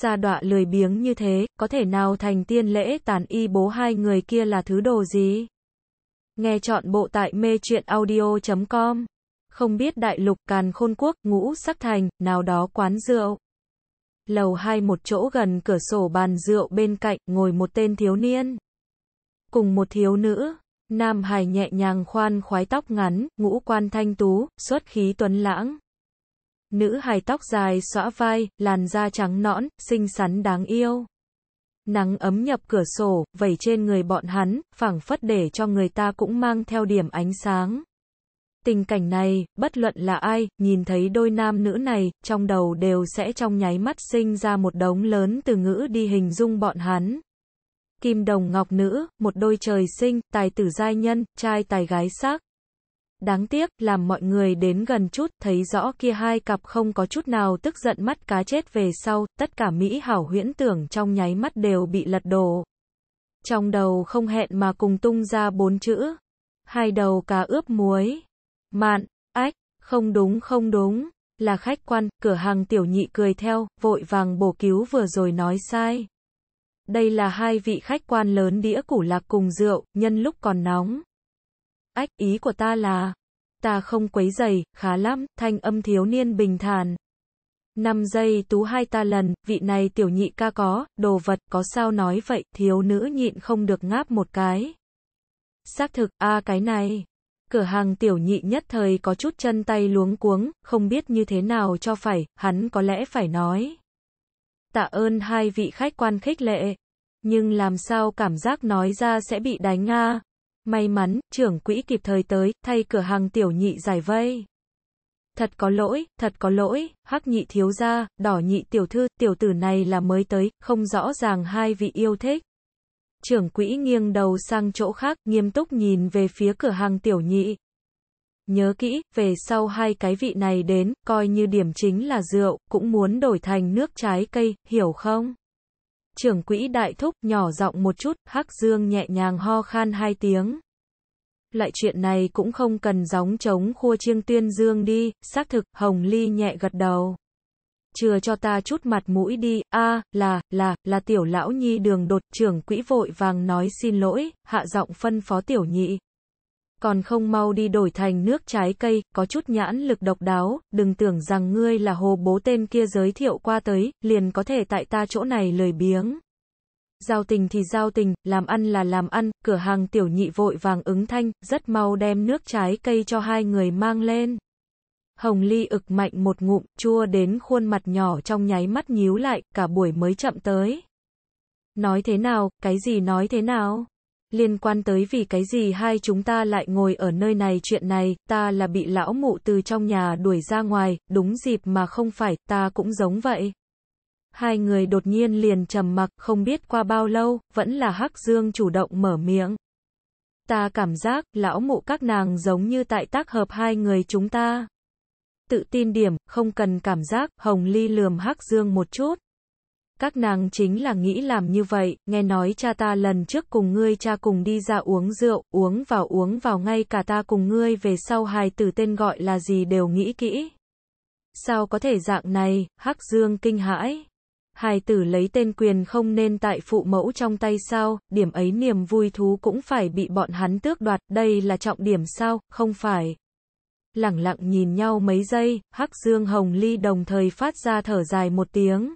xa đọa lười biếng như thế, có thể nào thành tiên lễ tàn y bố hai người kia là thứ đồ gì? Nghe chọn bộ tại mê truyện audio.com. Không biết đại lục càn khôn quốc, ngũ sắc thành, nào đó quán rượu. Lầu hai một chỗ gần cửa sổ bàn rượu bên cạnh, ngồi một tên thiếu niên. Cùng một thiếu nữ, nam hài nhẹ nhàng khoan khoái tóc ngắn, ngũ quan thanh tú, xuất khí tuấn lãng. Nữ hài tóc dài xõa vai, làn da trắng nõn, xinh xắn đáng yêu. Nắng ấm nhập cửa sổ, vẩy trên người bọn hắn, phảng phất để cho người ta cũng mang theo điểm ánh sáng. Tình cảnh này, bất luận là ai, nhìn thấy đôi nam nữ này, trong đầu đều sẽ trong nháy mắt sinh ra một đống lớn từ ngữ đi hình dung bọn hắn. Kim đồng ngọc nữ, một đôi trời sinh, tài tử giai nhân, trai tài gái sắc. Đáng tiếc, làm mọi người đến gần chút, thấy rõ kia hai cặp không có chút nào tức giận mắt cá chết về sau, tất cả Mỹ hảo huyễn tưởng trong nháy mắt đều bị lật đổ. Trong đầu không hẹn mà cùng tung ra bốn chữ. Hai đầu cá ướp muối. Mạn, ách, không đúng không đúng, là khách quan, cửa hàng tiểu nhị cười theo, vội vàng bổ cứu vừa rồi nói sai. Đây là hai vị khách quan lớn đĩa củ lạc cùng rượu, nhân lúc còn nóng. Ách, ý của ta là, ta không quấy giày, khá lắm, thanh âm thiếu niên bình thản. Năm giây tú hai ta lần, vị này tiểu nhị ca có, đồ vật, có sao nói vậy, thiếu nữ nhịn không được ngáp một cái. Xác thực, a cái này. Cửa hàng tiểu nhị nhất thời có chút chân tay luống cuống, không biết như thế nào cho phải, hắn có lẽ phải nói. Tạ ơn hai vị khách quan khích lệ. Nhưng làm sao cảm giác nói ra sẽ bị đánh nga, May mắn, trưởng quỹ kịp thời tới, thay cửa hàng tiểu nhị giải vây. Thật có lỗi, thật có lỗi, hắc nhị thiếu gia, đỏ nhị tiểu thư, tiểu tử này là mới tới, không rõ ràng hai vị yêu thích. Trưởng quỹ nghiêng đầu sang chỗ khác, nghiêm túc nhìn về phía cửa hàng tiểu nhị. Nhớ kỹ, về sau hai cái vị này đến, coi như điểm chính là rượu, cũng muốn đổi thành nước trái cây, hiểu không? Trưởng quỹ đại thúc nhỏ giọng một chút, Hắc Dương nhẹ nhàng ho khan hai tiếng. Lại chuyện này cũng không cần gióng trống khua chiêng tuyên dương đi, xác thực, Hồng Ly nhẹ gật đầu. Chừa cho ta chút mặt mũi đi, a là, là, là tiểu lão nhi đường đột trưởng quỹ vội vàng nói xin lỗi, hạ giọng phân phó tiểu nhị, còn không mau đi đổi thành nước trái cây, có chút nhãn lực độc đáo, đừng tưởng rằng ngươi là hồ bố tên kia giới thiệu qua tới, liền có thể tại ta chỗ này lời biếng. Giao tình thì giao tình, làm ăn là làm ăn, cửa hàng tiểu nhị vội vàng ứng thanh, rất mau đem nước trái cây cho hai người mang lên. Hồng Ly ực mạnh một ngụm, chua đến khuôn mặt nhỏ trong nháy mắt nhíu lại, cả buổi mới chậm tới. Nói thế nào, cái gì nói thế nào? liên quan tới vì cái gì hai chúng ta lại ngồi ở nơi này chuyện này, ta là bị lão mụ từ trong nhà đuổi ra ngoài, đúng dịp mà không phải, ta cũng giống vậy. Hai người đột nhiên liền trầm mặc, không biết qua bao lâu, vẫn là Hắc Dương chủ động mở miệng. Ta cảm giác, lão mụ các nàng giống như tại tác hợp hai người chúng ta. Tự tin điểm, không cần cảm giác, Hồng Ly lườm Hắc Dương một chút các nàng chính là nghĩ làm như vậy, nghe nói cha ta lần trước cùng ngươi cha cùng đi ra uống rượu, uống vào uống vào ngay cả ta cùng ngươi về sau hài tử tên gọi là gì đều nghĩ kỹ. Sao có thể dạng này, Hắc Dương kinh hãi. Hài tử lấy tên quyền không nên tại phụ mẫu trong tay sao, điểm ấy niềm vui thú cũng phải bị bọn hắn tước đoạt, đây là trọng điểm sao, không phải. Lặng lặng nhìn nhau mấy giây, Hắc Dương Hồng Ly đồng thời phát ra thở dài một tiếng.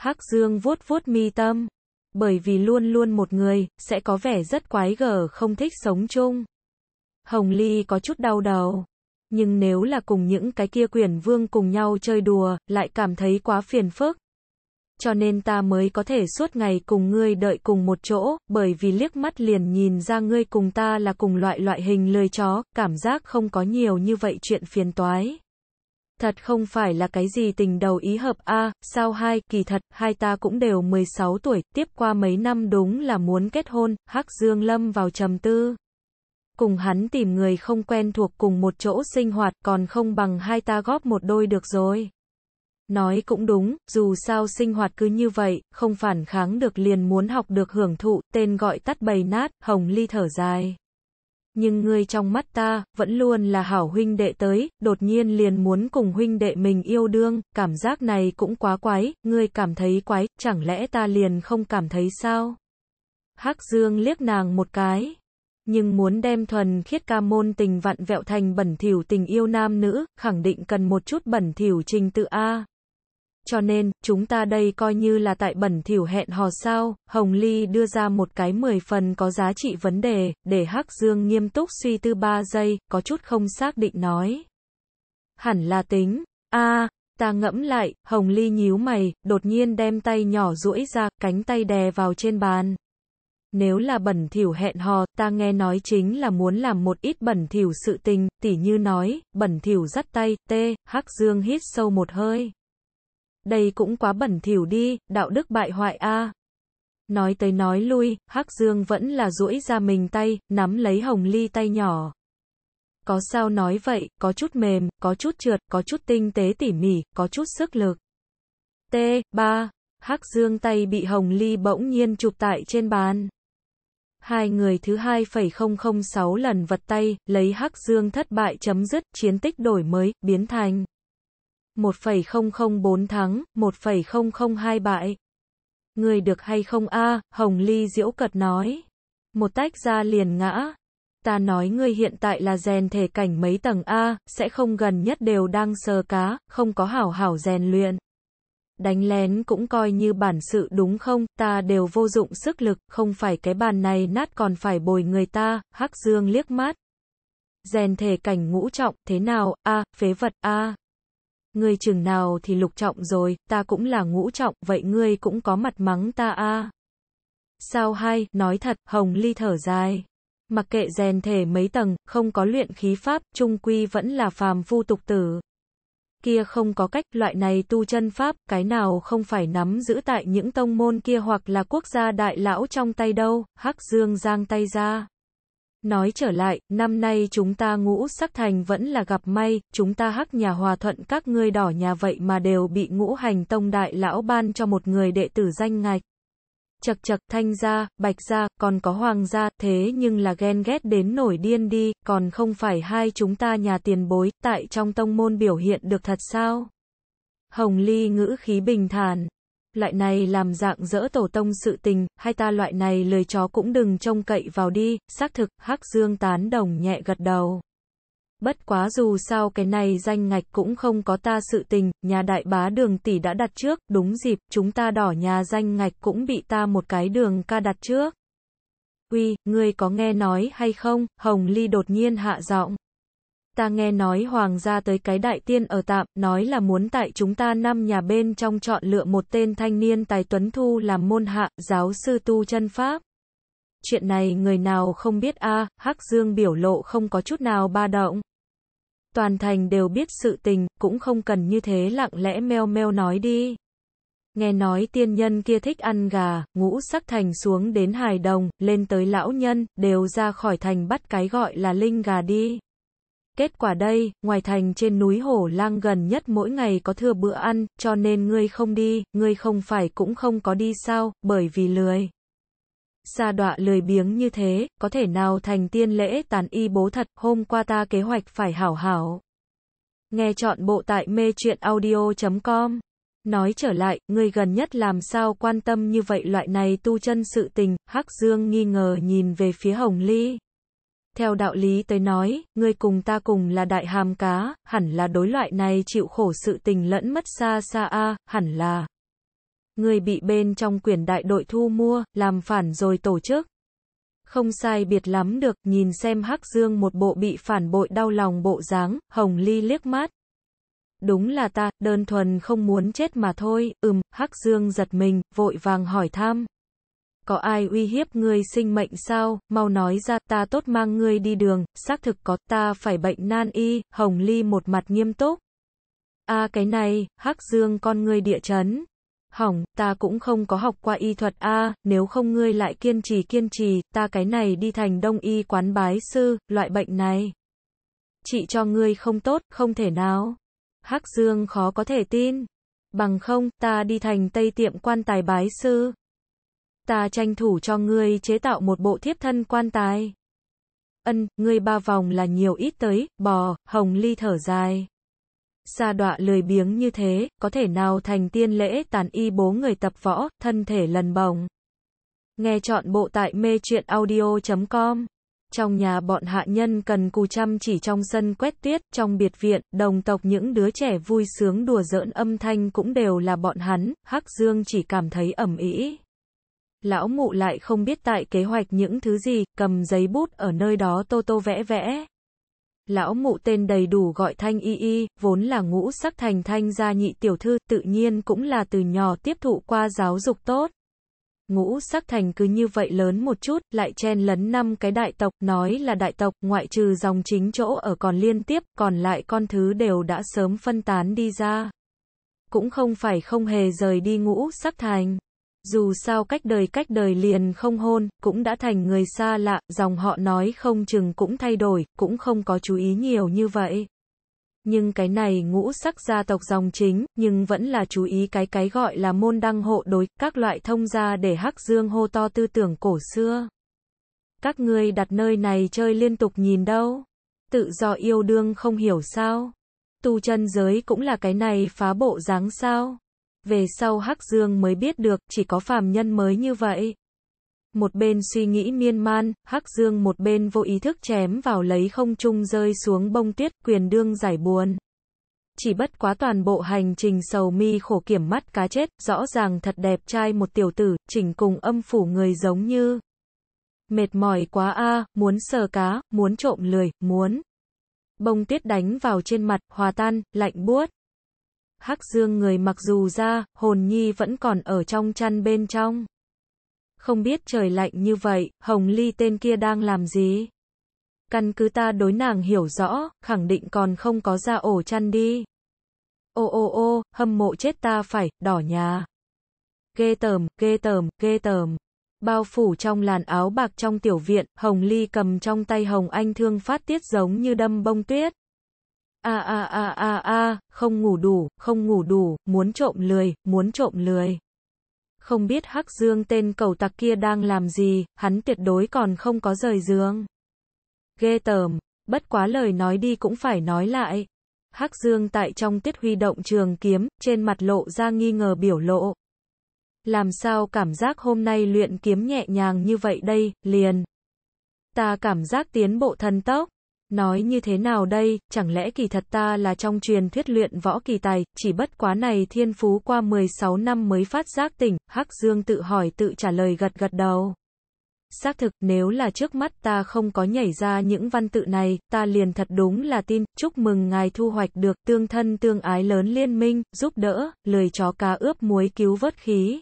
Hắc Dương vuốt vuốt mi tâm. Bởi vì luôn luôn một người, sẽ có vẻ rất quái gở không thích sống chung. Hồng Ly có chút đau đầu. Nhưng nếu là cùng những cái kia Quyền vương cùng nhau chơi đùa, lại cảm thấy quá phiền phức. Cho nên ta mới có thể suốt ngày cùng ngươi đợi cùng một chỗ, bởi vì liếc mắt liền nhìn ra ngươi cùng ta là cùng loại loại hình lười chó, cảm giác không có nhiều như vậy chuyện phiền toái. Thật không phải là cái gì tình đầu ý hợp a, à, sao hai, kỳ thật, hai ta cũng đều 16 tuổi, tiếp qua mấy năm đúng là muốn kết hôn, Hắc Dương Lâm vào trầm tư. Cùng hắn tìm người không quen thuộc cùng một chỗ sinh hoạt, còn không bằng hai ta góp một đôi được rồi. Nói cũng đúng, dù sao sinh hoạt cứ như vậy, không phản kháng được liền muốn học được hưởng thụ, tên gọi tắt bầy nát, Hồng Ly thở dài nhưng ngươi trong mắt ta, vẫn luôn là hảo huynh đệ tới, đột nhiên liền muốn cùng huynh đệ mình yêu đương, cảm giác này cũng quá quái, ngươi cảm thấy quái, chẳng lẽ ta liền không cảm thấy sao? Hắc Dương liếc nàng một cái, nhưng muốn đem thuần khiết ca môn tình vặn vẹo thành bẩn thỉu tình yêu nam nữ, khẳng định cần một chút bẩn thỉu trình tự A, cho nên, chúng ta đây coi như là tại bẩn thỉu hẹn hò sao, Hồng Ly đưa ra một cái 10 phần có giá trị vấn đề, để Hắc Dương nghiêm túc suy tư 3 giây, có chút không xác định nói. Hẳn là tính, a ta ngẫm lại, Hồng Ly nhíu mày, đột nhiên đem tay nhỏ duỗi ra, cánh tay đè vào trên bàn. Nếu là bẩn thỉu hẹn hò, ta nghe nói chính là muốn làm một ít bẩn thỉu sự tình, tỉ như nói, bẩn thỉu dắt tay, tê, Hắc Dương hít sâu một hơi đây cũng quá bẩn thỉu đi, đạo đức bại hoại a. À. Nói tới nói lui, Hắc Dương vẫn là duỗi ra mình tay, nắm lấy Hồng Ly tay nhỏ. Có sao nói vậy, có chút mềm, có chút trượt, có chút tinh tế tỉ mỉ, có chút sức lực. T3 Hắc Dương tay bị Hồng Ly bỗng nhiên chụp tại trên bàn. Hai người thứ 2,006 lần vật tay, lấy Hắc Dương thất bại chấm dứt, chiến tích đổi mới, biến thành 1,004 thắng, 1,002 bại. Người được hay không a à, Hồng Ly diễu cật nói. Một tách ra liền ngã. Ta nói ngươi hiện tại là rèn thể cảnh mấy tầng A, sẽ không gần nhất đều đang sờ cá, không có hảo hảo rèn luyện. Đánh lén cũng coi như bản sự đúng không, ta đều vô dụng sức lực, không phải cái bàn này nát còn phải bồi người ta, hắc dương liếc mắt Rèn thể cảnh ngũ trọng, thế nào, A, phế vật A. Ngươi chừng nào thì lục trọng rồi, ta cũng là ngũ trọng, vậy ngươi cũng có mặt mắng ta a à. Sao hai, nói thật, Hồng Ly thở dài. Mặc kệ rèn thể mấy tầng, không có luyện khí pháp, trung quy vẫn là phàm phu tục tử. Kia không có cách, loại này tu chân pháp, cái nào không phải nắm giữ tại những tông môn kia hoặc là quốc gia đại lão trong tay đâu, Hắc Dương giang tay ra. Nói trở lại, năm nay chúng ta ngũ sắc thành vẫn là gặp may, chúng ta hắc nhà hòa thuận các ngươi đỏ nhà vậy mà đều bị ngũ hành tông đại lão ban cho một người đệ tử danh ngạch. Chật chật thanh gia, bạch gia, còn có hoàng gia, thế nhưng là ghen ghét đến nổi điên đi, còn không phải hai chúng ta nhà tiền bối, tại trong tông môn biểu hiện được thật sao? Hồng Ly ngữ khí bình thản, Loại này làm dạng dỡ tổ tông sự tình, hay ta loại này lời chó cũng đừng trông cậy vào đi, xác thực, Hắc Dương tán đồng nhẹ gật đầu. Bất quá dù sao cái này danh ngạch cũng không có ta sự tình, nhà đại bá đường tỷ đã đặt trước, đúng dịp, chúng ta đỏ nhà danh ngạch cũng bị ta một cái đường ca đặt trước. Uy, ngươi có nghe nói hay không, Hồng Ly đột nhiên hạ giọng. Ta nghe nói hoàng gia tới cái đại tiên ở tạm, nói là muốn tại chúng ta năm nhà bên trong chọn lựa một tên thanh niên tài tuấn thu làm môn hạ, giáo sư tu chân pháp. Chuyện này người nào không biết a à, Hắc Dương biểu lộ không có chút nào ba động. Toàn thành đều biết sự tình, cũng không cần như thế lặng lẽ meo meo nói đi. Nghe nói tiên nhân kia thích ăn gà, ngũ sắc thành xuống đến hài đồng, lên tới lão nhân, đều ra khỏi thành bắt cái gọi là linh gà đi. Kết quả đây, ngoài thành trên núi Hổ Lang gần nhất mỗi ngày có thừa bữa ăn, cho nên ngươi không đi, ngươi không phải cũng không có đi sao, bởi vì lười. Sa đọa lười biếng như thế, có thể nào thành tiên lễ tàn y bố thật, hôm qua ta kế hoạch phải hảo hảo. Nghe chọn bộ tại mê chuyện audio.com Nói trở lại, ngươi gần nhất làm sao quan tâm như vậy loại này tu chân sự tình, Hắc Dương nghi ngờ nhìn về phía Hồng Ly. Theo đạo lý tới nói, ngươi cùng ta cùng là đại hàm cá, hẳn là đối loại này chịu khổ sự tình lẫn mất xa xa a, hẳn là. Ngươi bị bên trong quyền đại đội thu mua, làm phản rồi tổ chức. Không sai biệt lắm được, nhìn xem Hắc Dương một bộ bị phản bội đau lòng bộ dáng, Hồng Ly liếc mắt. Đúng là ta, đơn thuần không muốn chết mà thôi, ừm, Hắc Dương giật mình, vội vàng hỏi thăm, có ai uy hiếp ngươi sinh mệnh sao, mau nói ra ta tốt mang ngươi đi đường, xác thực có ta phải bệnh nan y, hồng ly một mặt nghiêm túc. a cái này, hắc dương con ngươi địa chấn. Hỏng, ta cũng không có học qua y thuật a, nếu không ngươi lại kiên trì kiên trì, ta cái này đi thành đông y quán bái sư, loại bệnh này. Chị cho ngươi không tốt, không thể nào. Hắc Dương khó có thể tin. Bằng không, ta đi thành Tây tiệm quan tài bái sư ta tranh thủ cho ngươi chế tạo một bộ thiếp thân quan tài. Ân, ngươi ba vòng là nhiều ít tới, bò, hồng ly thở dài. Sa đọa lười biếng như thế, có thể nào thành tiên lễ tàn y bố người tập võ, thân thể lần bồng. Nghe chọn bộ tại mê truyện audio.com. Trong nhà bọn hạ nhân cần cù chăm chỉ trong sân quét tuyết trong biệt viện, đồng tộc những đứa trẻ vui sướng đùa giỡn âm thanh cũng đều là bọn hắn, Hắc Dương chỉ cảm thấy ẩm ý lão mụ lại không biết tại kế hoạch những thứ gì, cầm giấy bút ở nơi đó tô tô vẽ vẽ. Lão mụ tên đầy đủ gọi Thanh Y Y, vốn là ngũ sắc thành thanh gia nhị tiểu thư, tự nhiên cũng là từ nhỏ tiếp thụ qua giáo dục tốt. Ngũ sắc thành cứ như vậy lớn một chút, lại chen lấn năm cái đại tộc, nói là đại tộc, ngoại trừ dòng chính chỗ ở còn liên tiếp, còn lại con thứ đều đã sớm phân tán đi ra. Cũng không phải không hề rời đi ngũ sắc thành. Dù sao cách đời cách đời liền không hôn, cũng đã thành người xa lạ, dòng họ nói không chừng cũng thay đổi, cũng không có chú ý nhiều như vậy. Nhưng cái này ngũ sắc gia tộc dòng chính, nhưng vẫn là chú ý cái cái gọi là môn đăng hộ đối, các loại thông gia để hắc dương hô to tư tưởng cổ xưa. Các ngươi đặt nơi này chơi liên tục nhìn đâu. Tự do yêu đương không hiểu sao. Tu chân giới cũng là cái này phá bộ dáng sao. Về sau Hắc Dương mới biết được, chỉ có phàm nhân mới như vậy. Một bên suy nghĩ miên man, Hắc Dương một bên vô ý thức chém vào lấy không trung rơi xuống bông tuyết, quyền đương giải buồn. Chỉ bất quá toàn bộ hành trình sầu mi khổ kiểm mắt cá chết, rõ ràng thật đẹp trai một tiểu tử, chỉnh cùng âm phủ người giống như. Mệt mỏi quá a, muốn sờ cá, muốn trộm lười, muốn. Bông tuyết đánh vào trên mặt, hòa tan, lạnh buốt. Hắc Dương người mặc dù ra, hồn nhi vẫn còn ở trong chăn bên trong. Không biết trời lạnh như vậy, Hồng Ly tên kia đang làm gì? Căn cứ ta đối nàng hiểu rõ, khẳng định còn không có ra ổ chăn đi. Ô ô ô, hâm mộ chết ta phải, đỏ nhà. Ghê tởm, ghê tởm, ghê tởm. Bao phủ trong làn áo bạc trong tiểu viện, Hồng Ly cầm trong tay Hồng Anh thương phát tiết giống như đâm bông tuyết a a a a a, không ngủ đủ, không ngủ đủ, muốn trộm lười, muốn trộm lười. Không biết Hắc Dương tên cầu tặc kia đang làm gì, hắn tuyệt đối còn không có rời giường. Ghê tởm, bất quá lời nói đi cũng phải nói lại. Hắc Dương tại trong tiết huy động trường kiếm, trên mặt lộ ra nghi ngờ biểu lộ. Làm sao cảm giác hôm nay luyện kiếm nhẹ nhàng như vậy đây, liền. Ta cảm giác tiến bộ thần tốc. Nói như thế nào đây, chẳng lẽ kỳ thật ta là trong truyền thuyết luyện võ kỳ tài, chỉ bất quá này thiên phú qua 16 năm mới phát giác tỉnh, Hắc Dương tự hỏi tự trả lời gật gật đầu. Xác thực, nếu là trước mắt ta không có nhảy ra những văn tự này, ta liền thật đúng là tin, chúc mừng ngài thu hoạch được tương thân tương ái lớn liên minh, giúp đỡ, lười chó cá ướp muối cứu vớt khí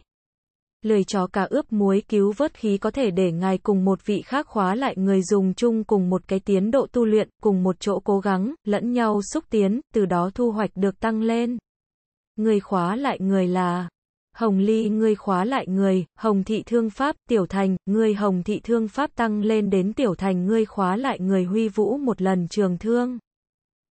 lười chó cá ướp muối cứu vớt khí có thể để ngài cùng một vị khác khóa lại người dùng chung cùng một cái tiến độ tu luyện, cùng một chỗ cố gắng, lẫn nhau xúc tiến, từ đó thu hoạch được tăng lên. Người khóa lại người là Hồng Ly người khóa lại người, Hồng Thị Thương Pháp, Tiểu Thành, người Hồng Thị Thương Pháp tăng lên đến Tiểu Thành người khóa lại người huy vũ một lần trường thương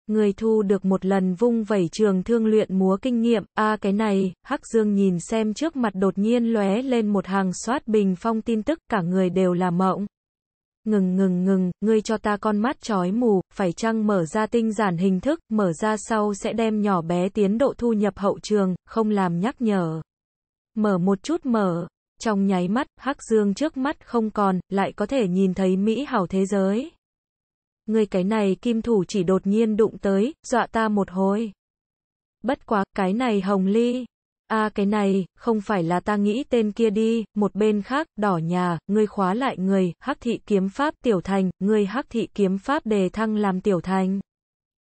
người thu được một lần vung vẩy trường thương luyện múa kinh nghiệm. A à, cái này, Hắc Dương nhìn xem trước mặt đột nhiên lóe lên một hàng soát bình phong tin tức, cả người đều là mộng. Ngừng ngừng ngừng, ngươi cho ta con mắt chói mù, phải chăng mở ra tinh giản hình thức, mở ra sau sẽ đem nhỏ bé tiến độ thu nhập hậu trường, không làm nhắc nhở. Mở một chút mở, trong nháy mắt, Hắc Dương trước mắt không còn, lại có thể nhìn thấy Mỹ hảo thế giới. Người cái này kim thủ chỉ đột nhiên đụng tới, dọa ta một hồi. Bất quá, cái này hồng ly. a à, cái này, không phải là ta nghĩ tên kia đi, một bên khác, đỏ nhà, ngươi khóa lại người, hắc thị kiếm pháp tiểu thành, ngươi hắc thị kiếm pháp đề thăng làm tiểu thành.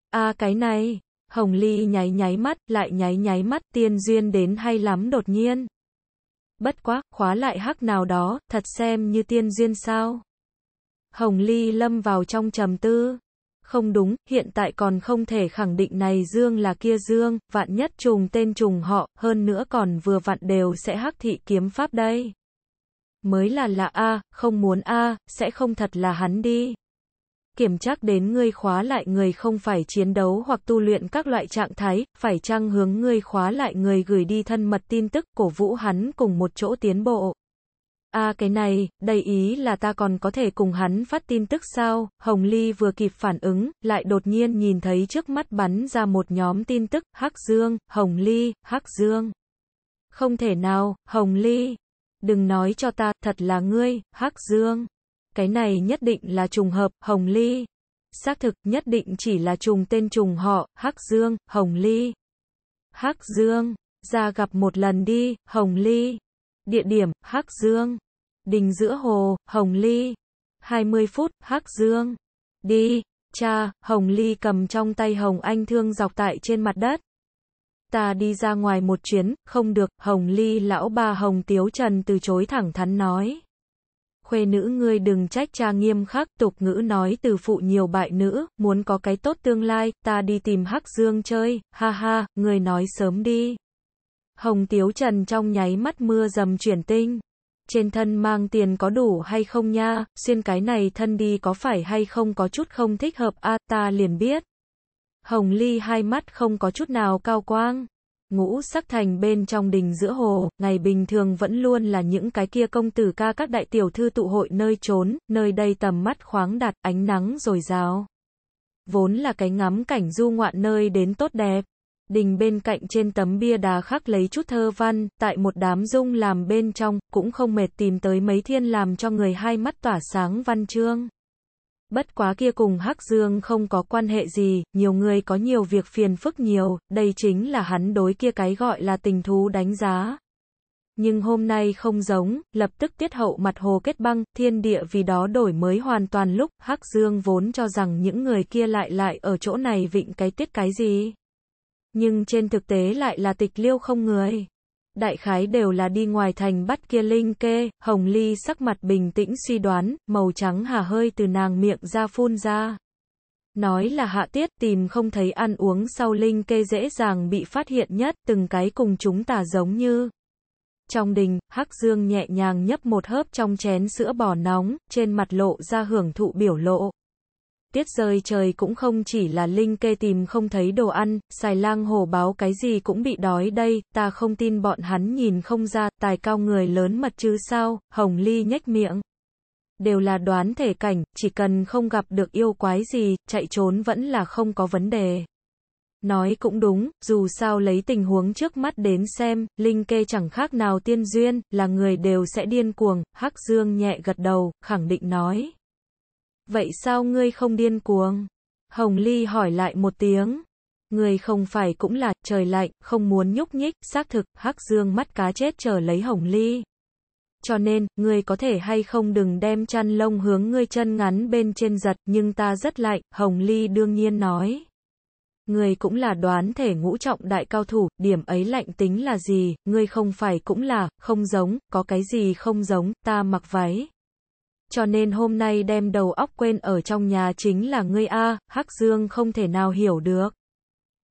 a à, cái này, hồng ly nháy nháy mắt, lại nháy nháy mắt, tiên duyên đến hay lắm đột nhiên. Bất quá, khóa lại hắc nào đó, thật xem như tiên duyên sao. Hồng Ly lâm vào trong trầm tư. Không đúng, hiện tại còn không thể khẳng định này Dương là kia Dương, vạn nhất trùng tên trùng họ, hơn nữa còn vừa vặn đều sẽ hắc thị kiếm pháp đây. Mới là là A, không muốn A, sẽ không thật là hắn đi. Kiểm chắc đến ngươi khóa lại người không phải chiến đấu hoặc tu luyện các loại trạng thái, phải chăng hướng ngươi khóa lại người gửi đi thân mật tin tức cổ vũ hắn cùng một chỗ tiến bộ a à, cái này, đầy ý là ta còn có thể cùng hắn phát tin tức sao, Hồng Ly vừa kịp phản ứng, lại đột nhiên nhìn thấy trước mắt bắn ra một nhóm tin tức, Hắc Dương, Hồng Ly, Hắc Dương. Không thể nào, Hồng Ly, đừng nói cho ta, thật là ngươi, Hắc Dương. Cái này nhất định là trùng hợp, Hồng Ly. Xác thực, nhất định chỉ là trùng tên trùng họ, Hắc Dương, Hồng Ly. Hắc Dương, ra gặp một lần đi, Hồng Ly. Địa điểm, Hắc Dương đình giữa hồ, Hồng Ly. 20 phút, Hắc Dương. Đi. Cha, Hồng Ly cầm trong tay Hồng Anh thương dọc tại trên mặt đất. Ta đi ra ngoài một chuyến, không được, Hồng Ly lão bà Hồng Tiếu Trần từ chối thẳng thắn nói. Khuê nữ ngươi đừng trách cha nghiêm khắc, tục ngữ nói từ phụ nhiều bại nữ, muốn có cái tốt tương lai, ta đi tìm Hắc Dương chơi, ha ha, người nói sớm đi. Hồng Tiếu Trần trong nháy mắt mưa dầm chuyển tinh. Trên thân mang tiền có đủ hay không nha, xuyên cái này thân đi có phải hay không có chút không thích hợp a ta liền biết. Hồng Ly hai mắt không có chút nào cao quang. Ngũ sắc thành bên trong đình giữa hồ, ngày bình thường vẫn luôn là những cái kia công tử ca các đại tiểu thư tụ hội nơi trốn, nơi đây tầm mắt khoáng đạt, ánh nắng rồi rào. Vốn là cái ngắm cảnh du ngoạn nơi đến tốt đẹp. Đình bên cạnh trên tấm bia đá khắc lấy chút thơ văn, tại một đám dung làm bên trong, cũng không mệt tìm tới mấy thiên làm cho người hai mắt tỏa sáng văn chương. Bất quá kia cùng Hắc Dương không có quan hệ gì, nhiều người có nhiều việc phiền phức nhiều, đây chính là hắn đối kia cái gọi là tình thú đánh giá. Nhưng hôm nay không giống, lập tức tiết hậu mặt hồ kết băng, thiên địa vì đó đổi mới hoàn toàn lúc, Hắc Dương vốn cho rằng những người kia lại lại ở chỗ này vịnh cái tiết cái gì nhưng trên thực tế lại là tịch liêu không người. Đại khái đều là đi ngoài thành bắt kia linh kê, hồng ly sắc mặt bình tĩnh suy đoán, màu trắng hà hơi từ nàng miệng ra phun ra. Nói là hạ tiết tìm không thấy ăn uống sau linh kê dễ dàng bị phát hiện nhất, từng cái cùng chúng ta giống như. Trong đình, Hắc Dương nhẹ nhàng nhấp một hớp trong chén sữa bò nóng, trên mặt lộ ra hưởng thụ biểu lộ tiết rời trời cũng không chỉ là Linh kê tìm không thấy đồ ăn, xài lang hổ báo cái gì cũng bị đói đây, ta không tin bọn hắn nhìn không ra, tài cao người lớn mật chứ sao, Hồng Ly nhếch miệng. Đều là đoán thể cảnh, chỉ cần không gặp được yêu quái gì, chạy trốn vẫn là không có vấn đề. Nói cũng đúng, dù sao lấy tình huống trước mắt đến xem, Linh Kê chẳng khác nào tiên duyên, là người đều sẽ điên cuồng, Hắc Dương nhẹ gật đầu, khẳng định nói. Vậy sao ngươi không điên cuồng? Hồng Ly hỏi lại một tiếng. Người không phải cũng là, trời lạnh, không muốn nhúc nhích, xác thực, Hắc Dương mắt cá chết chờ lấy Hồng Ly. Cho nên, ngươi có thể hay không đừng đem chăn lông hướng ngươi chân ngắn bên trên giật, nhưng ta rất lạnh, Hồng Ly đương nhiên nói. Ngươi cũng là đoán thể ngũ trọng đại cao thủ, điểm ấy lạnh tính là gì, ngươi không phải cũng là, không giống, có cái gì không giống, ta mặc váy cho nên hôm nay đem đầu óc quên ở trong nhà chính là ngươi a, Hắc Dương không thể nào hiểu được.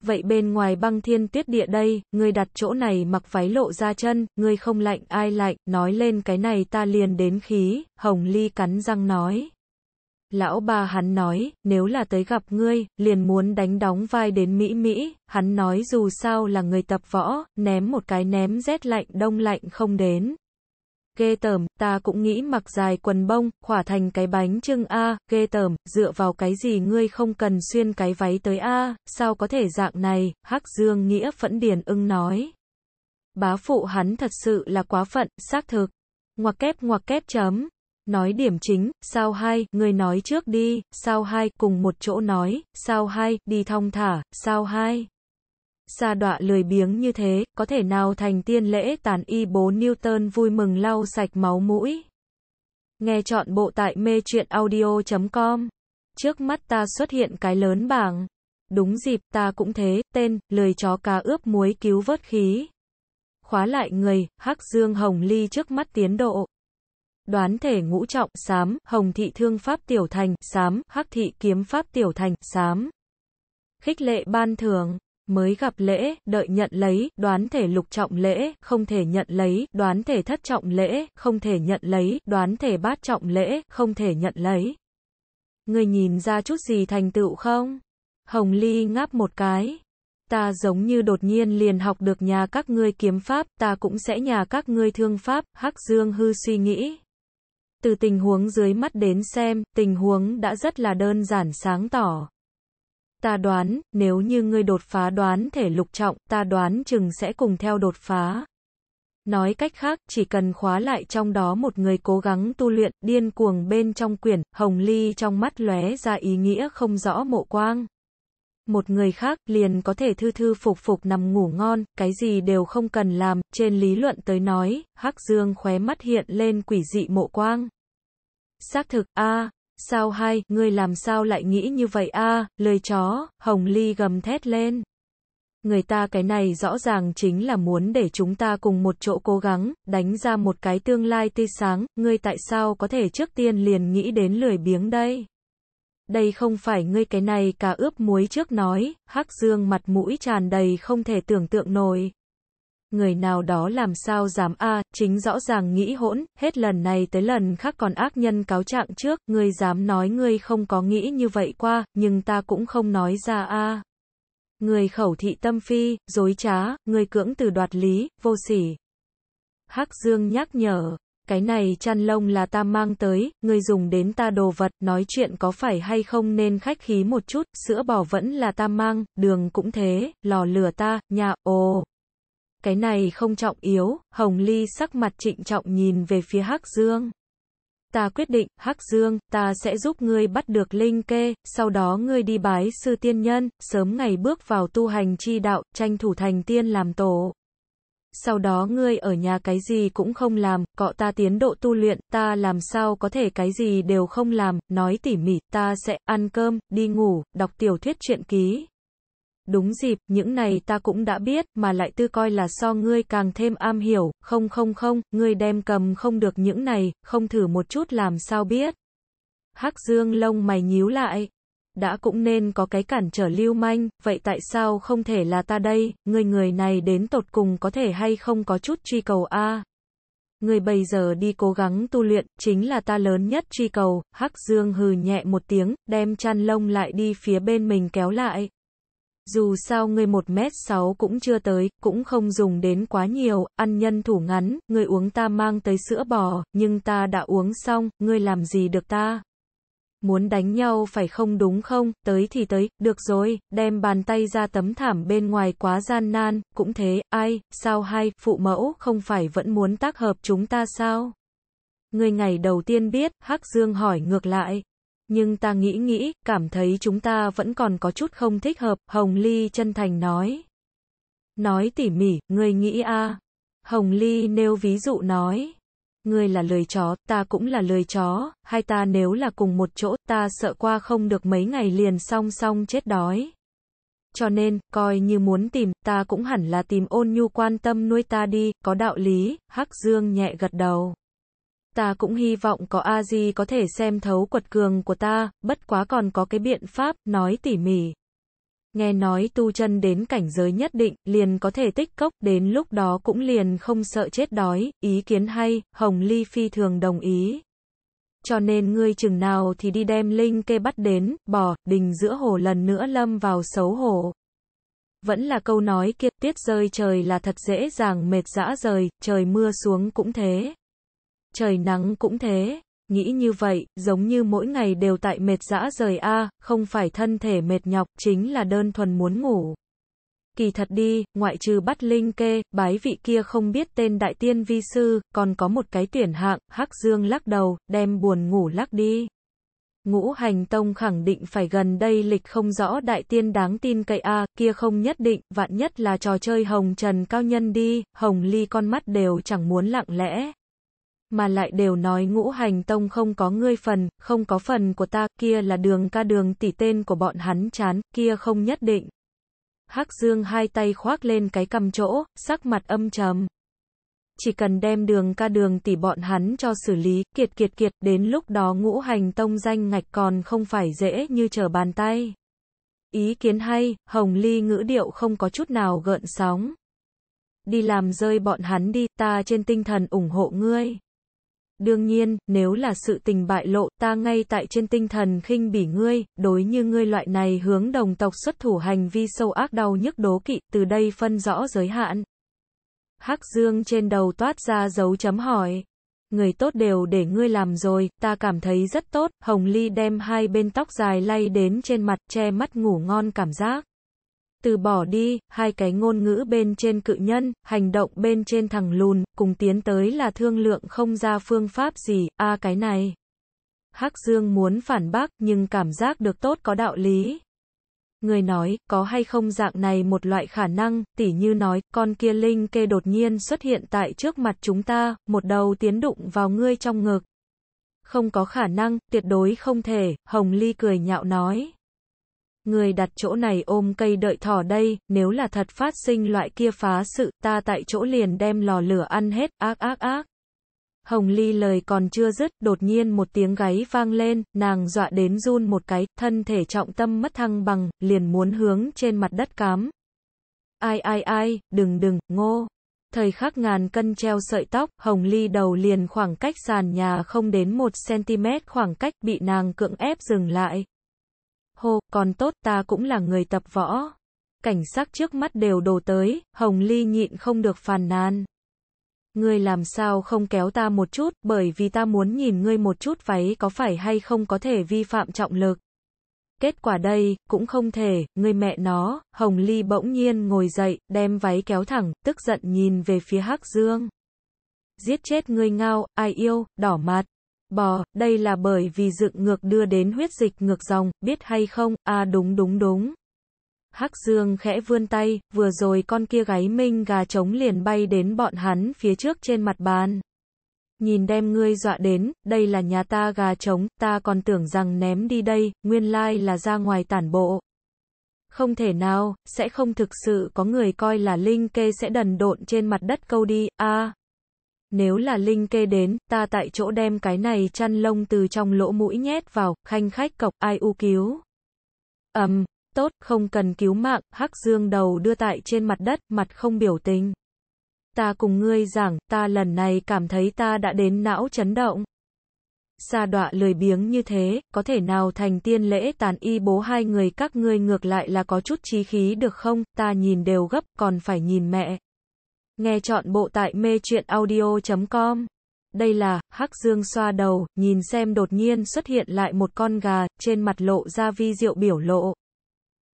Vậy bên ngoài băng thiên tuyết địa đây, ngươi đặt chỗ này mặc váy lộ ra chân, ngươi không lạnh ai lạnh, nói lên cái này ta liền đến khí, Hồng Ly cắn răng nói. Lão bà hắn nói, nếu là tới gặp ngươi, liền muốn đánh đóng vai đến Mỹ Mỹ, hắn nói dù sao là người tập võ, ném một cái ném rét lạnh đông lạnh không đến ghê tởm, ta cũng nghĩ mặc dài quần bông, khỏa thành cái bánh trưng a, ghê tởm, dựa vào cái gì ngươi không cần xuyên cái váy tới a, sao có thể dạng này, Hắc Dương Nghĩa phẫn điền ưng nói. Bá phụ hắn thật sự là quá phận, xác thực. Ngoặc kép ngoặc kép chấm. Nói điểm chính, sao hai, người nói trước đi, sao hai, cùng một chỗ nói, sao hai, đi thong thả, sao hai xa đọa lười biếng như thế, có thể nào thành tiên lễ tàn y bố Newton vui mừng lau sạch máu mũi. Nghe chọn bộ tại mê truyện audio.com. Trước mắt ta xuất hiện cái lớn bảng. Đúng dịp ta cũng thế, tên, lười chó cá ướp muối cứu vớt khí. Khóa lại người, hắc dương hồng ly trước mắt tiến độ. Đoán thể ngũ trọng, sám, hồng thị thương pháp tiểu thành, sám, hắc thị kiếm pháp tiểu thành, sám khích lệ ban thưởng mới gặp lễ, đợi nhận lấy, đoán thể lục trọng lễ, không thể nhận lấy, đoán thể thất trọng lễ, không thể nhận lấy, đoán thể bát trọng lễ, không thể nhận lấy. Người nhìn ra chút gì thành tựu không? Hồng Ly ngáp một cái. Ta giống như đột nhiên liền học được nhà các ngươi kiếm pháp, ta cũng sẽ nhà các ngươi thương pháp, Hắc Dương hư suy nghĩ. Từ tình huống dưới mắt đến xem, tình huống đã rất là đơn giản sáng tỏ ta đoán, nếu như ngươi đột phá đoán thể lục trọng, ta đoán chừng sẽ cùng theo đột phá. Nói cách khác, chỉ cần khóa lại trong đó một người cố gắng tu luyện, điên cuồng bên trong quyển, hồng ly trong mắt lóe ra ý nghĩa không rõ mộ quang. Một người khác liền có thể thư thư phục phục nằm ngủ ngon, cái gì đều không cần làm, trên lý luận tới nói, Hắc Dương khóe mắt hiện lên quỷ dị mộ quang. Xác thực, a Sao hai, ngươi làm sao lại nghĩ như vậy a lời chó, Hồng Ly gầm thét lên. Người ta cái này rõ ràng chính là muốn để chúng ta cùng một chỗ cố gắng, đánh ra một cái tương lai tươi sáng, ngươi tại sao có thể trước tiên liền nghĩ đến lười biếng đây? Đây không phải ngươi cái này cả ướp muối trước nói, hắc dương mặt mũi tràn đầy không thể tưởng tượng nổi, người nào đó làm sao dám a, chính rõ ràng nghĩ hỗn, hết lần này tới lần khác còn ác nhân cáo trạng trước, ngươi dám nói ngươi không có nghĩ như vậy qua, nhưng ta cũng không nói ra a. Người khẩu thị tâm phi, dối trá, người cưỡng từ đoạt lý, vô sỉ. Hắc Dương nhắc nhở, cái này chăn lông là ta mang tới, người dùng đến ta đồ vật, nói chuyện có phải hay không nên khách khí một chút, sữa bò vẫn là ta mang, đường cũng thế, lò lửa ta, nhà, ồ cái này không trọng yếu, Hồng Ly sắc mặt trịnh trọng nhìn về phía Hắc Dương. Ta quyết định, Hắc Dương, ta sẽ giúp ngươi bắt được Linh Kê, sau đó ngươi đi bái sư tiên nhân, sớm ngày bước vào tu hành chi đạo, tranh thủ thành tiên làm tổ. Sau đó ngươi ở nhà cái gì cũng không làm, cọ ta tiến độ tu luyện, ta làm sao có thể cái gì đều không làm, nói tỉ mỉ, ta sẽ ăn cơm, đi ngủ, đọc tiểu thuyết truyện ký, Đúng dịp, những này ta cũng đã biết, mà lại tư coi là so ngươi càng thêm am hiểu, không không không, ngươi đem cầm không được những này, không thử một chút làm sao biết. Hắc dương lông mày nhíu lại. Đã cũng nên có cái cản trở lưu manh, vậy tại sao không thể là ta đây, người người này đến tột cùng có thể hay không có chút truy cầu a Người bây giờ đi cố gắng tu luyện, chính là ta lớn nhất truy cầu, hắc dương hừ nhẹ một tiếng, đem chăn lông lại đi phía bên mình kéo lại. Dù sao người một m sáu cũng chưa tới, cũng không dùng đến quá nhiều, ăn nhân thủ ngắn, người uống ta mang tới sữa bò, nhưng ta đã uống xong, ngươi làm gì được ta? Muốn đánh nhau phải không đúng không, tới thì tới, được rồi, đem bàn tay ra tấm thảm bên ngoài quá gian nan, cũng thế, ai, sao hay, phụ mẫu, không phải vẫn muốn tác hợp chúng ta sao? Người ngày đầu tiên biết, Hắc Dương hỏi ngược lại, nhưng ta nghĩ nghĩ, cảm thấy chúng ta vẫn còn có chút không thích hợp, Hồng Ly chân thành nói. Nói tỉ mỉ, ngươi nghĩ a à. Hồng Ly nêu ví dụ nói. Ngươi là lười chó, ta cũng là lười chó, hai ta nếu là cùng một chỗ, ta sợ qua không được mấy ngày liền song song chết đói. Cho nên, coi như muốn tìm, ta cũng hẳn là tìm ôn nhu quan tâm nuôi ta đi, có đạo lý, Hắc Dương nhẹ gật đầu ta cũng hy vọng có a di có thể xem thấu quật cường của ta, bất quá còn có cái biện pháp, nói tỉ mỉ. Nghe nói tu chân đến cảnh giới nhất định, liền có thể tích cốc, đến lúc đó cũng liền không sợ chết đói, ý kiến hay, Hồng Ly phi thường đồng ý. Cho nên ngươi chừng nào thì đi đem Linh kê bắt đến, bỏ, đình giữa hồ lần nữa lâm vào xấu hổ. Vẫn là câu nói kia, tiết rơi trời là thật dễ dàng mệt dã rời, trời mưa xuống cũng thế trời nắng cũng thế. Nghĩ như vậy, giống như mỗi ngày đều tại mệt dã rời a, không phải thân thể mệt nhọc, chính là đơn thuần muốn ngủ. Kỳ thật đi, ngoại trừ bắt linh kê, bái vị kia không biết tên đại tiên vi sư, còn có một cái tuyển hạng, hắc dương lắc đầu, đem buồn ngủ lắc đi. Ngũ hành tông khẳng định phải gần đây lịch không rõ đại tiên đáng tin cậy a kia không nhất định, vạn nhất là trò chơi hồng trần cao nhân đi, hồng ly con mắt đều chẳng muốn lặng lẽ, mà lại đều nói ngũ hành tông không có ngươi phần, không có phần của ta, kia là đường ca đường tỷ tên của bọn hắn chán, kia không nhất định. Hắc Dương hai tay khoác lên cái cầm chỗ, sắc mặt âm trầm. Chỉ cần đem đường ca đường tỷ bọn hắn cho xử lý, kiệt kiệt kiệt, đến lúc đó ngũ hành tông danh ngạch còn không phải dễ như trở bàn tay. Ý kiến hay, Hồng Ly ngữ điệu không có chút nào gợn sóng. Đi làm rơi bọn hắn đi, ta trên tinh thần ủng hộ ngươi. Đương nhiên, nếu là sự tình bại lộ, ta ngay tại trên tinh thần khinh bỉ ngươi, đối như ngươi loại này hướng đồng tộc xuất thủ hành vi sâu ác đau nhức đố kỵ, từ đây phân rõ giới hạn. Hắc Dương trên đầu toát ra dấu chấm hỏi. Người tốt đều để ngươi làm rồi, ta cảm thấy rất tốt, Hồng Ly đem hai bên tóc dài lay đến trên mặt che mắt ngủ ngon cảm giác từ bỏ đi, hai cái ngôn ngữ bên trên cự nhân, hành động bên trên thằng lùn, cùng tiến tới là thương lượng không ra phương pháp gì, a à, cái này. Hắc Dương muốn phản bác nhưng cảm giác được tốt có đạo lý. Người nói, có hay không dạng này một loại khả năng, tỉ như nói, con kia linh kê đột nhiên xuất hiện tại trước mặt chúng ta, một đầu tiến đụng vào ngươi trong ngực. Không có khả năng, tuyệt đối không thể, Hồng Ly cười nhạo nói. Người đặt chỗ này ôm cây đợi thỏ đây, nếu là thật phát sinh loại kia phá sự, ta tại chỗ liền đem lò lửa ăn hết, ác ác ác. Hồng Ly lời còn chưa dứt, đột nhiên một tiếng gáy vang lên, nàng dọa đến run một cái, thân thể trọng tâm mất thăng bằng, liền muốn hướng trên mặt đất cám. Ai ai ai, đừng đừng, ngô. Thời khắc ngàn cân treo sợi tóc, Hồng Ly đầu liền khoảng cách sàn nhà không đến một cm khoảng cách bị nàng cưỡng ép dừng lại hô, còn tốt ta cũng là người tập võ. Cảnh sắc trước mắt đều đổ tới, Hồng Ly nhịn không được phàn nàn. Ngươi làm sao không kéo ta một chút, bởi vì ta muốn nhìn ngươi một chút váy có phải hay không có thể vi phạm trọng lực. Kết quả đây, cũng không thể, người mẹ nó, Hồng Ly bỗng nhiên ngồi dậy, đem váy kéo thẳng, tức giận nhìn về phía Hắc Dương. Giết chết ngươi ngao, ai yêu, đỏ mặt bò, đây là bởi vì dựng ngược đưa đến huyết dịch ngược dòng, biết hay không, à đúng đúng đúng. Hắc Dương khẽ vươn tay, vừa rồi con kia gáy minh gà trống liền bay đến bọn hắn phía trước trên mặt bàn. Nhìn đem ngươi dọa đến, đây là nhà ta gà trống, ta còn tưởng rằng ném đi đây, nguyên lai là ra ngoài tản bộ. Không thể nào, sẽ không thực sự có người coi là Linh Kê sẽ đần độn trên mặt đất câu đi, a à. Nếu là Linh kê đến, ta tại chỗ đem cái này chăn lông từ trong lỗ mũi nhét vào, khanh khách cọc, ai u cứu. Ầm, um, tốt, không cần cứu mạng, Hắc Dương đầu đưa tại trên mặt đất, mặt không biểu tình. Ta cùng ngươi giảng, ta lần này cảm thấy ta đã đến não chấn động. Sa đọa lười biếng như thế, có thể nào thành tiên lễ tàn y bố hai người các ngươi ngược lại là có chút trí khí được không, ta nhìn đều gấp, còn phải nhìn mẹ. Nghe chọn bộ tại mê truyện audio.com. Đây là, Hắc Dương xoa đầu, nhìn xem đột nhiên xuất hiện lại một con gà, trên mặt lộ ra vi diệu biểu lộ.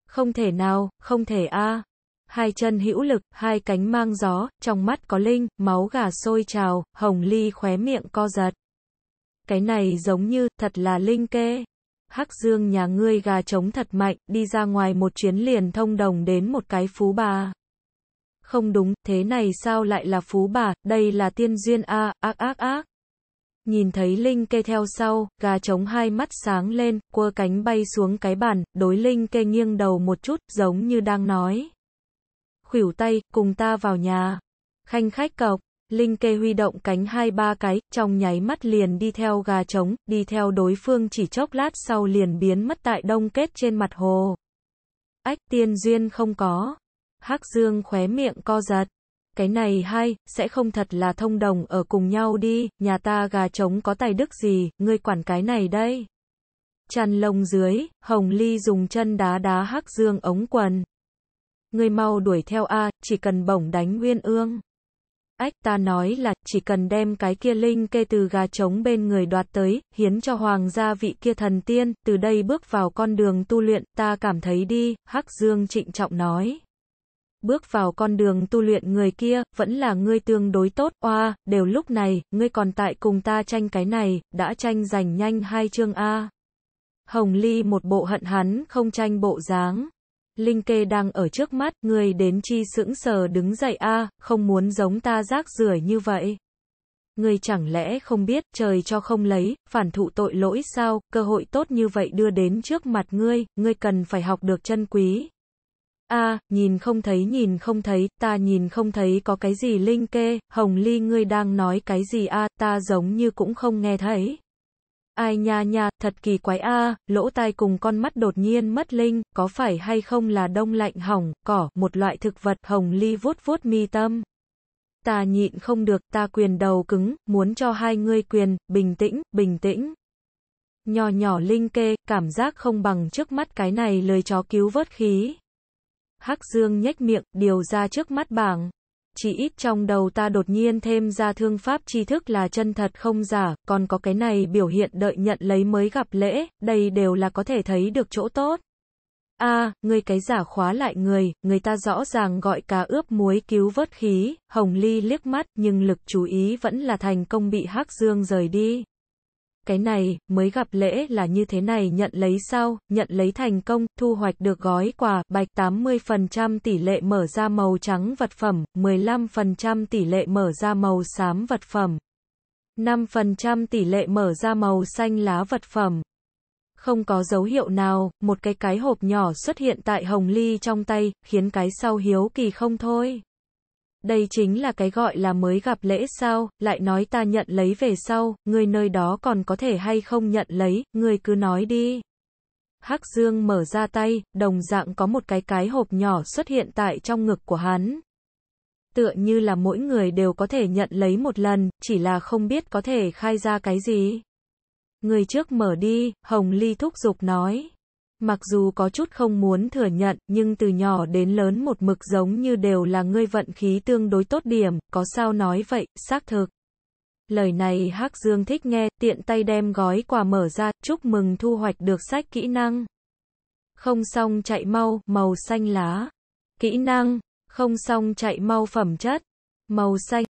Không thể nào, không thể a. Hai chân hữu lực, hai cánh mang gió, trong mắt có linh, máu gà sôi trào, hồng ly khóe miệng co giật. Cái này giống như, thật là linh kê. Hắc Dương nhà ngươi gà trống thật mạnh, đi ra ngoài một chuyến liền thông đồng đến một cái phú bà không đúng, thế này sao lại là phú bà, đây là tiên duyên a, ác ác ác. Nhìn thấy Linh kê theo sau, gà trống hai mắt sáng lên, quơ cánh bay xuống cái bàn, đối Linh kê nghiêng đầu một chút, giống như đang nói. Khủyểu tay, cùng ta vào nhà. Khanh khách cọc, Linh kê huy động cánh hai ba cái, trong nháy mắt liền đi theo gà trống, đi theo đối phương chỉ chốc lát sau liền biến mất tại đông kết trên mặt hồ. Ách tiên duyên không có. Hắc Dương khóe miệng co giật. Cái này hay, sẽ không thật là thông đồng ở cùng nhau đi, nhà ta gà trống có tài đức gì, ngươi quản cái này đây. Chăn lông dưới, Hồng Ly dùng chân đá đá Hắc Dương ống quần. Ngươi mau đuổi theo A, chỉ cần bổng đánh Nguyên Ương. Ách ta nói là, chỉ cần đem cái kia linh kê từ gà trống bên người đoạt tới, hiến cho hoàng gia vị kia thần tiên, từ đây bước vào con đường tu luyện, ta cảm thấy đi, Hắc Dương trịnh trọng nói bước vào con đường tu luyện người kia, vẫn là ngươi tương đối tốt, oa, đều lúc này, ngươi còn tại cùng ta tranh cái này, đã tranh giành nhanh hai chương A. Hồng Ly một bộ hận hắn, không tranh bộ dáng. Linh kê đang ở trước mắt, ngươi đến chi sững sờ đứng dậy a, không muốn giống ta rác rưởi như vậy. Ngươi chẳng lẽ không biết, trời cho không lấy, phản thụ tội lỗi sao, cơ hội tốt như vậy đưa đến trước mặt ngươi, ngươi cần phải học được chân quý, a à, nhìn không thấy nhìn không thấy, ta nhìn không thấy có cái gì Linh kê, Hồng Ly ngươi đang nói cái gì a à, ta giống như cũng không nghe thấy. Ai nha nha, thật kỳ quái a, à, lỗ tai cùng con mắt đột nhiên mất linh, có phải hay không là đông lạnh hỏng, cỏ, một loại thực vật, hồng ly vuốt vuốt mi tâm. Ta nhịn không được, ta quyền đầu cứng, muốn cho hai ngươi quyền, bình tĩnh, bình tĩnh. nho nhỏ linh kê, cảm giác không bằng trước mắt cái này lời chó cứu vớt khí. Hắc Dương nhếch miệng, điều ra trước mắt bảng. Chỉ ít trong đầu ta đột nhiên thêm ra thương pháp tri thức là chân thật không giả, còn có cái này biểu hiện đợi nhận lấy mới gặp lễ, đây đều là có thể thấy được chỗ tốt. a người cái giả khóa lại người, người ta rõ ràng gọi cá ướp muối cứu vớt khí, Hồng Ly liếc mắt nhưng lực chú ý vẫn là thành công bị Hắc Dương rời đi. Cái này, mới gặp lễ là như thế này nhận lấy sao, nhận lấy thành công, thu hoạch được gói quà, bạch 80% tỷ lệ mở ra màu trắng vật phẩm, 15% tỷ lệ mở ra màu xám vật phẩm, 5% tỷ lệ mở ra màu xanh lá vật phẩm. Không có dấu hiệu nào, một cái cái hộp nhỏ xuất hiện tại Hồng Ly trong tay, khiến cái sau hiếu kỳ không thôi đây chính là cái gọi là mới gặp lễ sao, lại nói ta nhận lấy về sau, người nơi đó còn có thể hay không nhận lấy, người cứ nói đi. Hắc Dương mở ra tay, đồng dạng có một cái cái hộp nhỏ xuất hiện tại trong ngực của hắn. Tựa như là mỗi người đều có thể nhận lấy một lần, chỉ là không biết có thể khai ra cái gì. Người trước mở đi, Hồng Ly thúc giục nói. Mặc dù có chút không muốn thừa nhận, nhưng từ nhỏ đến lớn một mực giống như đều là ngươi vận khí tương đối tốt điểm, có sao nói vậy, xác thực. Lời này Hắc Dương thích nghe, tiện tay đem gói quà mở ra, chúc mừng thu hoạch được sách kỹ năng. Không xong chạy mau, màu xanh lá. Kỹ năng, không xong chạy mau phẩm chất. Màu xanh